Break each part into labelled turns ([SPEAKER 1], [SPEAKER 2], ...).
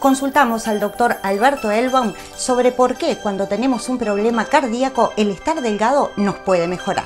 [SPEAKER 1] consultamos al doctor Alberto Elbaum sobre por qué cuando tenemos un problema cardíaco el estar delgado nos puede mejorar.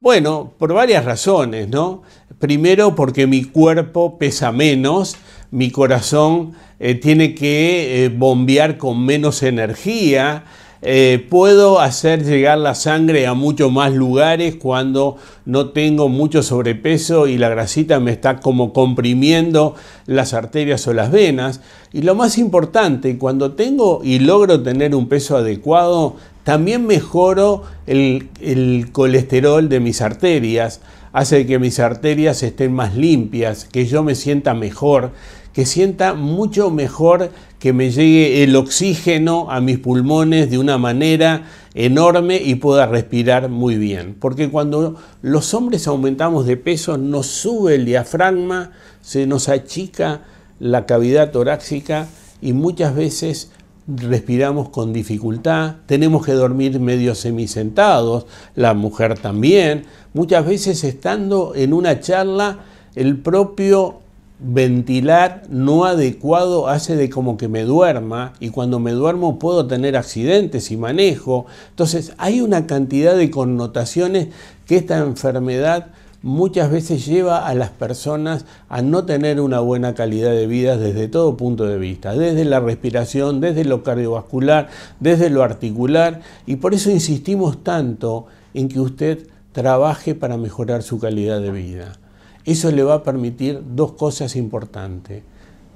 [SPEAKER 1] Bueno, por varias razones, ¿no? Primero porque mi cuerpo pesa menos, mi corazón eh, tiene que eh, bombear con menos energía, eh, puedo hacer llegar la sangre a muchos más lugares cuando no tengo mucho sobrepeso y la grasita me está como comprimiendo las arterias o las venas. Y lo más importante, cuando tengo y logro tener un peso adecuado, también mejoro el colesterol de mis arterias, hace que mis arterias estén más limpias, que yo me sienta mejor que sienta mucho mejor, que me llegue el oxígeno a mis pulmones de una manera enorme y pueda respirar muy bien. Porque cuando los hombres aumentamos de peso, nos sube el diafragma, se nos achica la cavidad torácica y muchas veces respiramos con dificultad, tenemos que dormir medio semisentados, la mujer también. Muchas veces estando en una charla, el propio ventilar no adecuado hace de como que me duerma y cuando me duermo puedo tener accidentes y manejo. Entonces hay una cantidad de connotaciones que esta enfermedad muchas veces lleva a las personas a no tener una buena calidad de vida desde todo punto de vista, desde la respiración, desde lo cardiovascular, desde lo articular, y por eso insistimos tanto en que usted trabaje para mejorar su calidad de vida. Eso le va a permitir dos cosas importantes.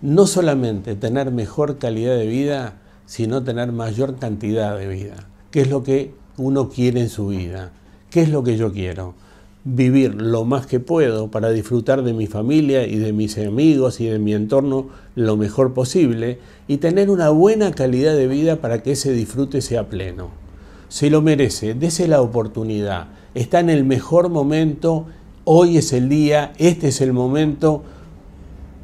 [SPEAKER 1] No solamente tener mejor calidad de vida, sino tener mayor cantidad de vida. ¿Qué es lo que uno quiere en su vida? ¿Qué es lo que yo quiero? Vivir lo más que puedo para disfrutar de mi familia y de mis amigos y de mi entorno lo mejor posible y tener una buena calidad de vida para que ese disfrute sea pleno. Se lo merece, dese la oportunidad. Está en el mejor momento Hoy es el día, este es el momento.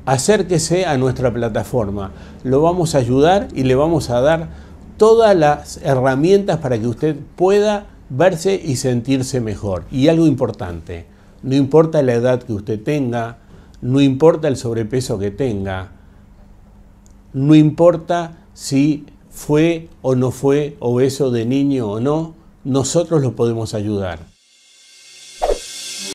[SPEAKER 1] Acérquese a nuestra plataforma. Lo vamos a ayudar y le vamos a dar todas las herramientas para que usted pueda verse y sentirse mejor. Y algo importante, no importa la edad que usted tenga, no importa el sobrepeso que tenga, no importa si fue o no fue obeso de niño o no, nosotros lo podemos ayudar.